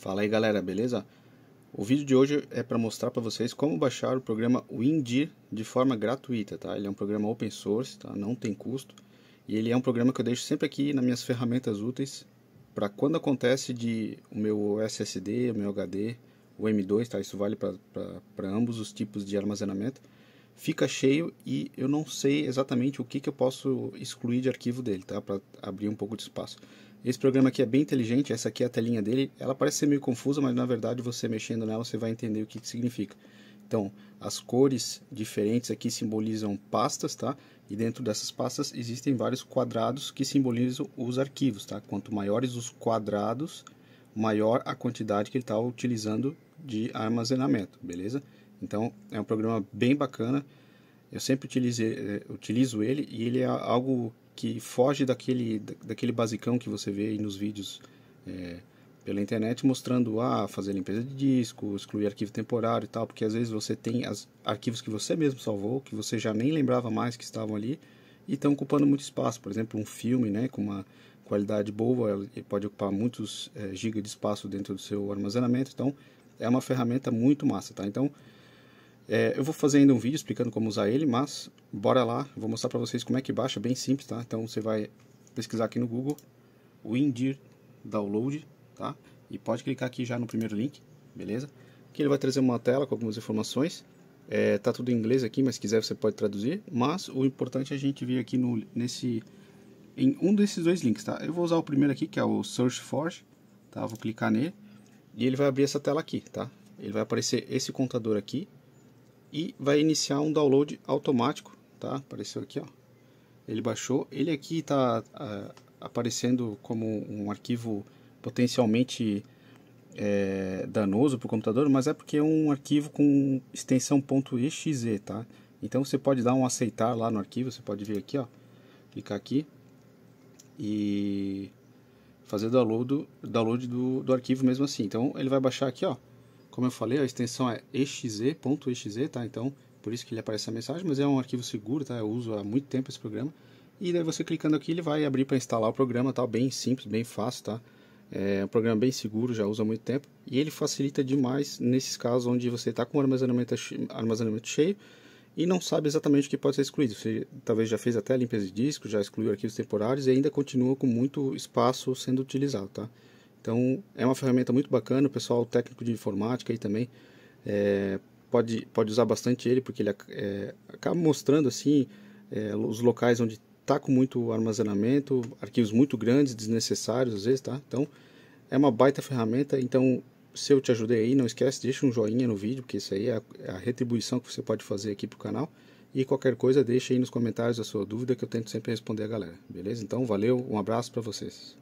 Fala aí galera, beleza? O vídeo de hoje é para mostrar para vocês como baixar o programa WinDir de forma gratuita, tá? Ele é um programa open source, tá? Não tem custo e ele é um programa que eu deixo sempre aqui nas minhas ferramentas úteis para quando acontece de o meu SSD, o meu HD, o M2, tá? Isso vale para ambos os tipos de armazenamento. Fica cheio e eu não sei exatamente o que, que eu posso excluir de arquivo dele, tá? Para abrir um pouco de espaço. Esse programa aqui é bem inteligente, essa aqui é a telinha dele. Ela parece ser meio confusa, mas na verdade você mexendo nela você vai entender o que, que significa. Então, as cores diferentes aqui simbolizam pastas, tá? E dentro dessas pastas existem vários quadrados que simbolizam os arquivos, tá? Quanto maiores os quadrados, maior a quantidade que ele está utilizando de armazenamento, beleza? Então, é um programa bem bacana. Eu sempre utilizei, eh, utilizo ele e ele é algo que foge daquele, daquele basicão que você vê aí nos vídeos é, pela internet mostrando ah, fazer limpeza de disco, excluir arquivo temporário e tal, porque às vezes você tem as, arquivos que você mesmo salvou, que você já nem lembrava mais que estavam ali e estão ocupando muito espaço. Por exemplo, um filme né, com uma qualidade boa ele pode ocupar muitos é, gigas de espaço dentro do seu armazenamento, então é uma ferramenta muito massa. Tá? Então, é, eu vou fazer ainda um vídeo explicando como usar ele, mas bora lá, vou mostrar para vocês como é que baixa, bem simples, tá? Então você vai pesquisar aqui no Google, Windir Download, tá? E pode clicar aqui já no primeiro link, beleza? Que ele vai trazer uma tela com algumas informações, é, tá tudo em inglês aqui, mas se quiser você pode traduzir, mas o importante é a gente vir aqui no, nesse, em um desses dois links, tá? Eu vou usar o primeiro aqui, que é o Search Forge, tá? Vou clicar nele e ele vai abrir essa tela aqui, tá? Ele vai aparecer esse contador aqui, e vai iniciar um download automático, tá? Apareceu aqui, ó. Ele baixou, ele aqui está ah, aparecendo como um arquivo potencialmente é, danoso para o computador, mas é porque é um arquivo com extensão .exe, tá? Então você pode dar um aceitar lá no arquivo, você pode vir aqui, ó, clicar aqui e fazer download, download do, do arquivo mesmo assim. Então ele vai baixar aqui, ó, como eu falei, a extensão é exe.exe, tá? Então, por isso que ele aparece a mensagem, mas é um arquivo seguro, tá? Eu uso há muito tempo esse programa. E daí você clicando aqui, ele vai abrir para instalar o programa, tá? bem simples, bem fácil, tá? É um programa bem seguro, já usa há muito tempo. E ele facilita demais nesses casos onde você está com o armazenamento, armazenamento cheio e não sabe exatamente o que pode ser excluído. Você talvez já fez até limpeza de disco, já excluiu arquivos temporários e ainda continua com muito espaço sendo utilizado, tá? Então, é uma ferramenta muito bacana, o pessoal técnico de informática aí também é, pode, pode usar bastante ele, porque ele é, acaba mostrando assim é, os locais onde está com muito armazenamento, arquivos muito grandes, desnecessários às vezes, tá? Então, é uma baita ferramenta, então se eu te ajudei aí, não esquece, deixa um joinha no vídeo, porque isso aí é a, é retribuição que você pode fazer aqui para o canal. E qualquer coisa, deixa aí nos comentários a sua dúvida, que eu tento sempre responder a galera, beleza? Então, valeu, um abraço para vocês.